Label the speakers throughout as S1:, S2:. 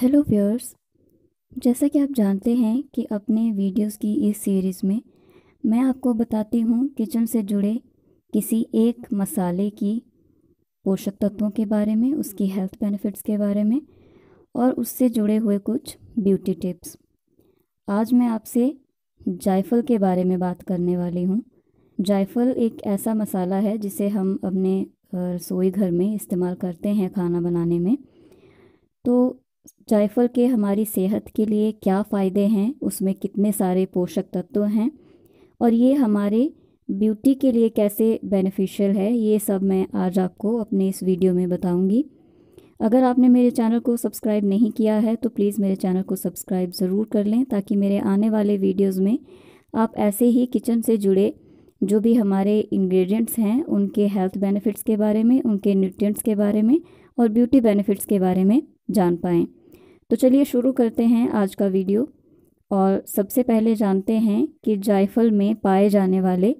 S1: hello viewers जैसा कि आप जानते हैं कि अपने वीडियोस की इस सीरीज़ में मैं आपको बताती हूँ किचन से जुड़े किसी एक मसाले की पोषक तत्वों के बारे में उसकी हेल्थ बेनिफिट्स के बारे में और उससे जुड़े हुए कुछ ब्यूटी टिप्स आज मैं आपसे जायफल के बारे में बात करने वाली हूँ जायफल एक ऐसा मसाला है जिसे हम अपने रसोई घर में इस्तेमाल करते हैं खाना बनाने में तो जायफल के हमारी सेहत के लिए क्या फ़ायदे हैं उसमें कितने सारे पोषक तत्व हैं और ये हमारे ब्यूटी के लिए कैसे बेनिफिशियल है ये सब मैं आज आपको अपने इस वीडियो में बताऊंगी अगर आपने मेरे चैनल को सब्सक्राइब नहीं किया है तो प्लीज़ मेरे चैनल को सब्सक्राइब ज़रूर कर लें ताकि मेरे आने वाले वीडियोस में आप ऐसे ही किचन से जुड़े जो भी हमारे इंग्रेडिएंट्स हैं उनके हेल्थ बेनिफिट्स के बारे में उनके न्यूट्रिएंट्स के बारे में और ब्यूटी बेनिफिट्स के बारे में जान पाएँ तो चलिए शुरू करते हैं आज का वीडियो और सबसे पहले जानते हैं कि जायफल में पाए जाने वाले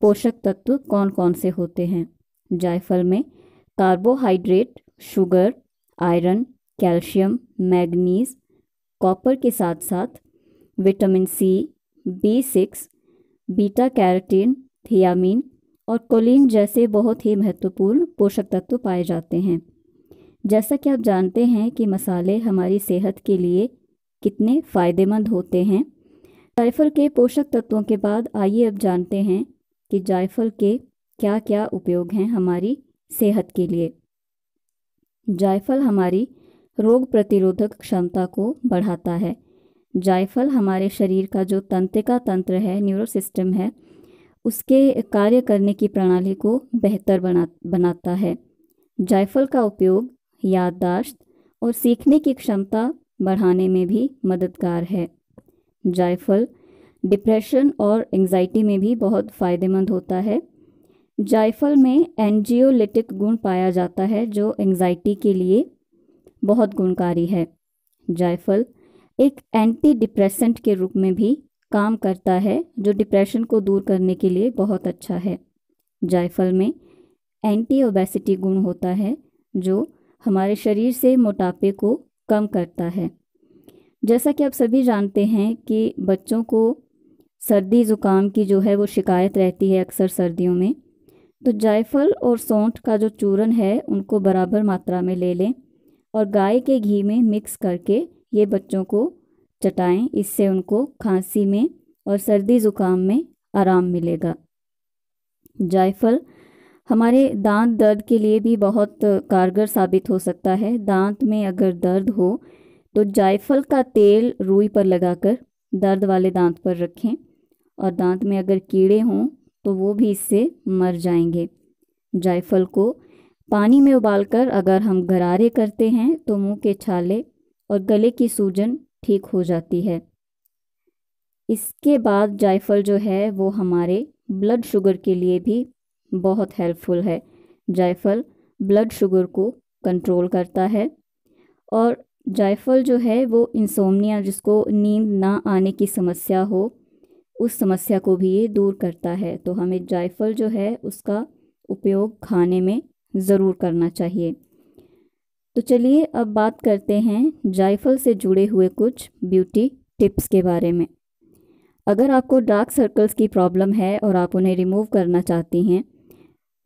S1: पोषक तत्व कौन कौन से होते हैं जायफल में carbohydrate sugar iron calcium manganese copper के साथ साथ vitamin C B six beta carotene thiamine और कोलिन जैसे बहुत ही महत्वपूर्ण पोषक तत्व पाए जाते हैं जैसा कि आप जानते हैं कि मसाले हमारी सेहत के लिए कितने फ़ायदेमंद होते हैं जायफल के पोषक तत्वों के बाद आइए अब जानते हैं कि जायफल के क्या क्या उपयोग हैं हमारी सेहत के लिए जायफल हमारी रोग प्रतिरोधक क्षमता को बढ़ाता है जायफल हमारे शरीर का जो तंत्रिका तंत्र है न्यूरो सिस्टम है उसके कार्य करने की प्रणाली को बेहतर बना बनाता है जायफल का उपयोग याददाश्त और सीखने की क्षमता बढ़ाने में भी मददगार है जायफल डिप्रेशन और एंजाइटी में भी बहुत फ़ायदेमंद होता है जायफल में एनजियोलिटिक गुण पाया जाता है जो एंजाइटी के लिए बहुत गुणकारी है जायफल एक एंटी डिप्रेसेंट के रूप में भी काम करता है जो डिप्रेशन को दूर करने के लिए बहुत अच्छा है जायफल में एंटी ओबेसिटी गुण होता है जो हमारे शरीर से मोटापे को कम करता है जैसा कि आप सभी जानते हैं कि बच्चों को सर्दी ज़ुकाम की जो है वो शिकायत रहती है अक्सर सर्दियों में तो जायफल और सौंठ का जो चूरन है उनको बराबर मात्रा में ले लें और गाय के घी में मिक्स करके ये बच्चों को चटाएं इससे उनको खांसी में और सर्दी ज़ुकाम में आराम मिलेगा जायफल हमारे दांत दर्द के लिए भी बहुत कारगर साबित हो सकता है दांत में अगर दर्द हो तो जायफल का तेल रुई पर लगाकर दर्द वाले दांत पर रखें और दांत में अगर कीड़े हों तो वो भी इससे मर जाएंगे जायफल को पानी में उबालकर अगर हम गरारे करते हैं तो मुंह के छाले और गले की सूजन ठीक हो जाती है इसके बाद जायफल जो है वो हमारे ब्लड शुगर के लिए भी बहुत हेल्पफुल है जायफल ब्लड शुगर को कंट्रोल करता है और जायफल जो है वो इंसोमनिया जिसको नींद ना आने की समस्या हो उस समस्या को भी ये दूर करता है तो हमें जायफल जो है उसका उपयोग खाने में ज़रूर करना चाहिए तो चलिए अब बात करते हैं जायफल से जुड़े हुए कुछ ब्यूटी टिप्स के बारे में अगर आपको डार्क सर्कल्स की प्रॉब्लम है और आप उन्हें रिमूव करना चाहती हैं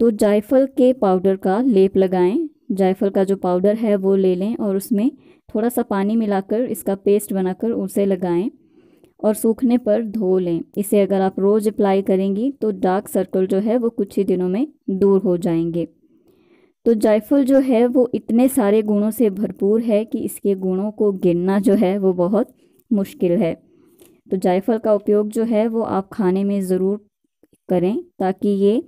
S1: तो जायफल के पाउडर का लेप लगाएं जायफल का जो पाउडर है वो ले लें और उसमें थोड़ा सा पानी मिलाकर इसका पेस्ट बनाकर उसे लगाएं और सूखने पर धो लें इसे अगर आप रोज़ अप्लाई करेंगी तो डार्क सर्कल जो है वो कुछ ही दिनों में दूर हो जाएंगे तो जायफल जो है वो इतने सारे गुणों से भरपूर है कि इसके गुणों को गिनना जो है वो बहुत मुश्किल है तो जायफल का उपयोग जो है वो आप खाने में ज़रूर करें ताकि ये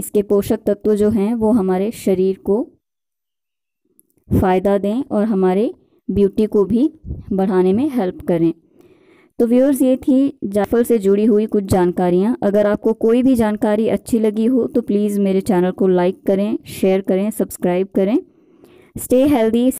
S1: इसके पोषक तत्व जो हैं वो हमारे शरीर को फ़ायदा दें और हमारे ब्यूटी को भी बढ़ाने में हेल्प करें तो व्यूअर्स ये थी जायफल से जुड़ी हुई कुछ जानकारियाँ अगर आपको कोई भी जानकारी अच्छी लगी हो तो प्लीज़ मेरे चैनल को लाइक करें शेयर करें सब्सक्राइब करें स्टे हेल्दी